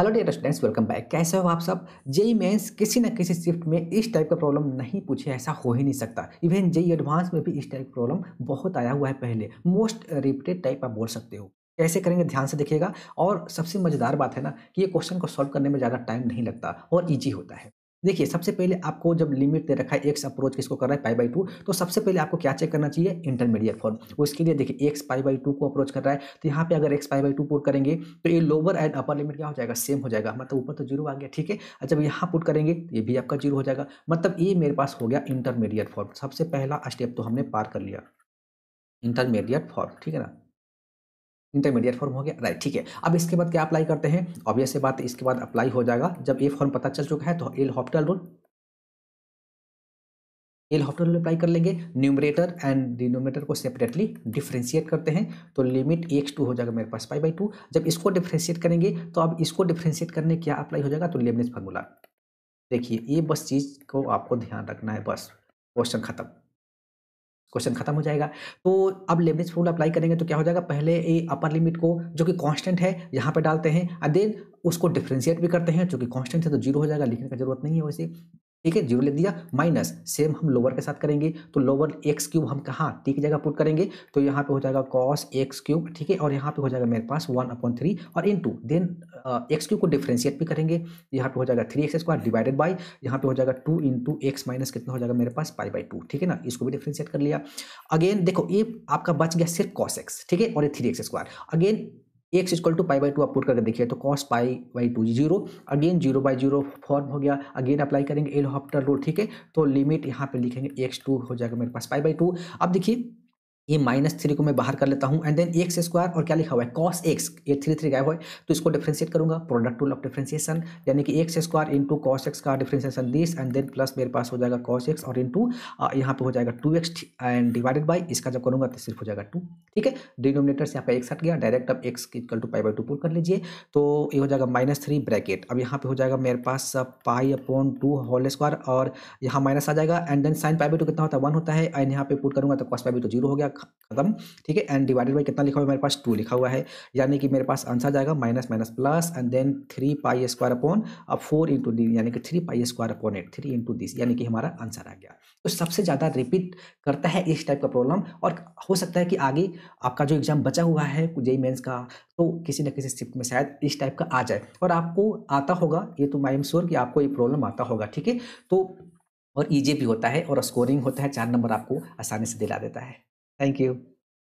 Hello dear students welcome back कैसे हो आप सब जेई मेंस किसी न किसी शिफ्ट में इस टाइप का प्रॉब्लम नहीं पूछे ऐसा हो ही नहीं सकता इवन जेई एडवांस में भी इस टाइप का प्रॉब्लम बहुत आया हुआ है पहले मोस्ट रिपीटेड टाइप आप बोल सकते हो कैसे करेंगे ध्यान से देखिएगा और सबसे मज़ेदार बात है ना कि ये क्वेश्चन को सॉल्व करने में ज़्यादा टाइम नहीं लगता और ईजी होता है देखिए सबसे पहले आपको जब लिमिट दे रखा है एक्स अप्रोच किसको कर रहा है पाई बाई टू तो सबसे पहले आपको क्या चेक करना चाहिए इंटरमीडिएट फॉर्म उसके लिए देखिए एक्स पाई बाई टू को अप्रोच कर रहा है तो यहाँ पे अगर X pi by two put करेंगे तो ये लोअर एंड अपर लिमिट क्या हो जाएगा सेम हो जाएगा मतलब ऊपर तो जीरो आ गया ठीक है जब यहाँ पुट करेंगे तो ये भी आपका जीरो हो जाएगा मतलब ये मेरे पास हो गया इंटरमीडिएट फॉर्म सबसे पहला स्टेप तो हमने पार कर लिया इंटरमीडिएट फॉर्म ठीक है ना इंटरमीडिएट फॉर्म हो गया राइट ठीक है अब इसके बाद क्या अप्लाई करते हैं ऑब्वियस बात इसके बाद अप्लाई हो जाएगा जब ये फॉर्म पता चल चुका है तो L'Hospital rule L'Hospital apply कर लेंगे न्यूमरेटर एंड डिनोमेटर को सेपरेटली डिफ्रेंशिएट करते हैं तो लिमिट एक्स टू हो जाएगा मेरे पास फाइव बाई टू जब इसको डिफ्रेंशिएट करेंगे तो अब इसको डिफ्रेंशिएट करने क्या अप्लाई हो जाएगा तो लेबनेस फार्मूला देखिए ये बस चीज़ को आपको ध्यान रखना है बस क्वेश्चन खत्म क्वेश्चन खत्म हो जाएगा तो अब लेवरेज फूल अप्लाई करेंगे तो क्या हो जाएगा पहले ए अपर लिमिट को जो कि कांस्टेंट है यहाँ पे डालते हैं और देन उसको डिफ्रेंशिएट भी करते हैं जो कि कांस्टेंट है तो जीरो हो जाएगा लिखने का जरूरत नहीं है वैसे ठीक है जीरो लिख दिया माइनस सेम हम लोअर के साथ करेंगे तो लोअर एक्स क्यूब हम कहाँ टी की जगह पुट करेंगे तो यहाँ पे हो जाएगा कॉस एक्स क्यूब ठीक है और यहाँ पे हो जाएगा मेरे पास वन अपॉन थ्री और into then X cube को डिफ्रेंशिएट भी करेंगे यहाँ पे हो जाएगा three X square divided by यहाँ पे हो जाएगा टू इंटू एक्स माइनस कितना हो जाएगा मेरे पास पाई बाई टू ठीक है ना इसको भी डिफ्रेंशिएट कर लिया अगेन देखो ये आपका बच गया सिर्फ कॉस एक्स ठीक है और ये three X square again X equal to pi by two आप पुट करके देखिए तो cos pi by two zero again zero by zero form हो गया अगेन अप्लाई करेंगे एल हॉप्टर रूल ठीक है तो लिमिट यहाँ पे लिखेंगे एक्स टू हो जाएगा मेरे पास पाई बाई टू अब देखिए ये माइनस थ्री को मैं बाहर कर लेता हूँ एंड देन एक्स स्क्वायर और क्या लिखा हुआ है कॉस एक्स ये थ्री थ्री गायब हुआ है तो इसको डिफ्रेंशिएट करूंगा प्रोडक्ट टूल ऑफ डिफ्रेंशिएशन यानी कि X square into cos X का differentiation this and then plus मेरे पास हो जाएगा कॉस एक्स और इंटू यहाँ पे हो जाएगा two X and divided by इसका जब करूँगा तो सिर्फ हो जाएगा टू ठीक है डिनोमिनेटर से पर एक हट गया डायरेक्ट अब X equal to pi by two put कर लीजिए तो ये हो जाएगा माइनस थ्री ब्रैकेट अब यहाँ पे हो जाएगा मेरे पास pi upon two whole square और यहाँ माइनस आ जाएगा and then sine pi by two कितना होता है वन होता है एंड यहाँ पे पुट करूंगा तो cos pi by two zero हो गया खत्म ठीक है एंड डिवाइडेड बाई कितना लिखा हुआ है मेरे पास टू लिखा हुआ है यानी कि मेरे पास आंसर जाएगा minus minus plus and then three pi square upon अब फोर इंटू डी यानी कि three pi square upon eight three into this यानी कि हमारा आंसर आ गया तो सबसे ज़्यादा रिपीट करता है इस टाइप का प्रॉब्लम और हो सकता है कि आगे आपका जो एग्जाम बचा हुआ है जेई मेन्स का तो किसी न किसी शिफ्ट में शायद इस टाइप का आ जाए और आपको आता होगा ये तो माइम श्योर कि आपको ये प्रॉब्लम आता होगा ठीक है तो और ईजी भी होता है और स्कोरिंग होता है चार नंबर आपको आसानी से दिला देता है Thank you.